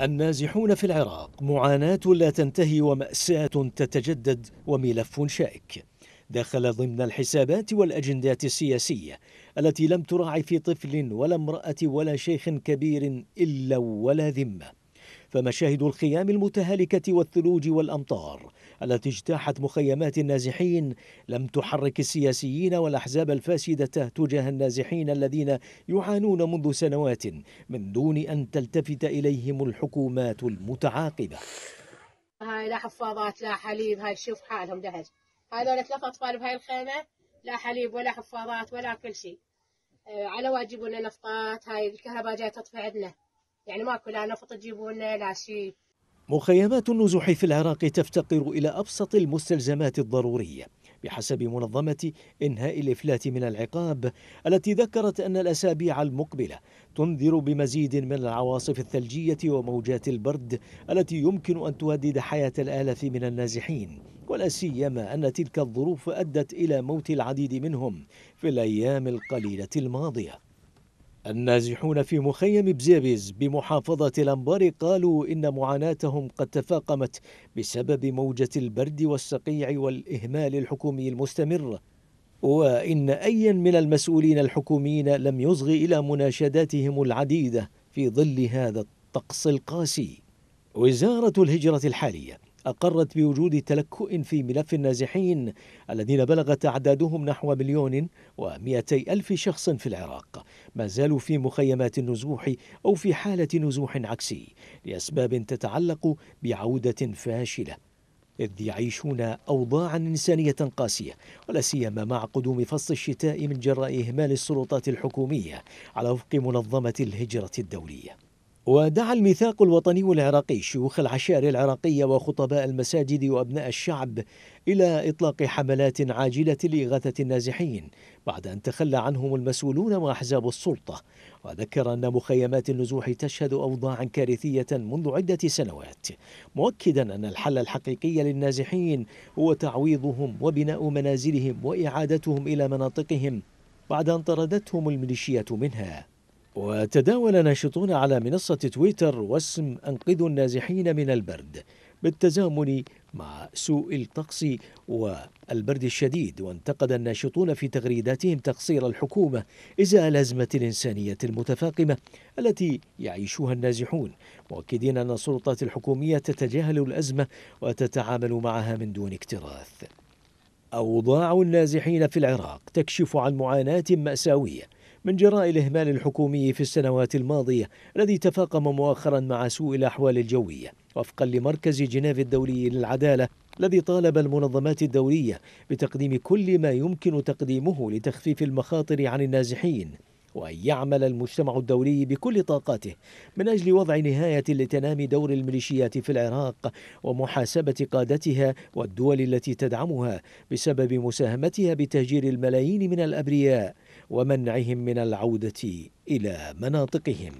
النازحون في العراق معاناة لا تنتهي ومأساة تتجدد وملف شائك دخل ضمن الحسابات والأجندات السياسية التي لم تراعي في طفل ولا امرأة ولا شيخ كبير إلا ولا ذمة فمشاهد الخيام المتهالكة والثلوج والأمطار التي اجتاحت مخيمات النازحين لم تحرك السياسيين والأحزاب الفاسدة تجاه النازحين الذين يعانون منذ سنوات من دون أن تلتفت إليهم الحكومات المتعاقبة هاي لا حفاضات لا حليب هاي شوف حالهم دهج هذول ثلاث أطفال بهاي الخيمة لا حليب ولا حفاضات ولا كل شيء آه، على واجبنا لنا نفطات هاي الكهرباء جاي تطفي عندنا يعني ماكو لا نفط تجيبونا لنا لا شيء مخيمات النزوح في العراق تفتقر إلى أبسط المستلزمات الضرورية بحسب منظمة إنهاء الإفلات من العقاب التي ذكرت أن الأسابيع المقبلة تنذر بمزيد من العواصف الثلجية وموجات البرد التي يمكن أن تهدد حياة الآلاف من النازحين ولا سيما أن تلك الظروف أدت إلى موت العديد منهم في الأيام القليلة الماضية النازحون في مخيم بزيبيز بمحافظة الأنبار قالوا إن معاناتهم قد تفاقمت بسبب موجة البرد والصقيع والإهمال الحكومي المستمر وإن أيا من المسؤولين الحكوميين لم يصغ إلى مناشداتهم العديدة في ظل هذا الطقس القاسي وزارة الهجرة الحالية أقرت بوجود تلكؤ في ملف النازحين الذين بلغت أعدادهم نحو مليون ومئتي ألف شخص في العراق ما زالوا في مخيمات النزوح أو في حالة نزوح عكسي لأسباب تتعلق بعودة فاشلة إذ يعيشون أوضاعا إنسانية قاسية ولا سيما مع قدوم فصل الشتاء من جراء إهمال السلطات الحكومية على وفق منظمة الهجرة الدولية ودعا الميثاق الوطني العراقي شيوخ العشائر العراقية وخطباء المساجد وأبناء الشعب إلى إطلاق حملات عاجلة لإغاثة النازحين بعد أن تخلى عنهم المسؤولون وأحزاب السلطة وذكر أن مخيمات النزوح تشهد أوضاعا كارثية منذ عدة سنوات مؤكدا أن الحل الحقيقي للنازحين هو تعويضهم وبناء منازلهم وإعادتهم إلى مناطقهم بعد أن طردتهم الميليشيات منها وتداول ناشطون على منصة تويتر واسم أنقذوا النازحين من البرد بالتزامن مع سوء الطقس والبرد الشديد وانتقد الناشطون في تغريداتهم تقصير الحكومة إزاء الأزمة الإنسانية المتفاقمة التي يعيشها النازحون مؤكدين أن السلطات الحكومية تتجاهل الأزمة وتتعامل معها من دون اكتراث أوضاع النازحين في العراق تكشف عن معاناة مأساوية من جراء الإهمال الحكومي في السنوات الماضية الذي تفاقم مؤخرا مع سوء الأحوال الجوية وفقا لمركز جنيف الدولي للعدالة الذي طالب المنظمات الدولية بتقديم كل ما يمكن تقديمه لتخفيف المخاطر عن النازحين وأن يعمل المجتمع الدولي بكل طاقاته من أجل وضع نهاية لتنامي دور الميليشيات في العراق ومحاسبة قادتها والدول التي تدعمها بسبب مساهمتها بتهجير الملايين من الأبرياء ومنعهم من العودة إلى مناطقهم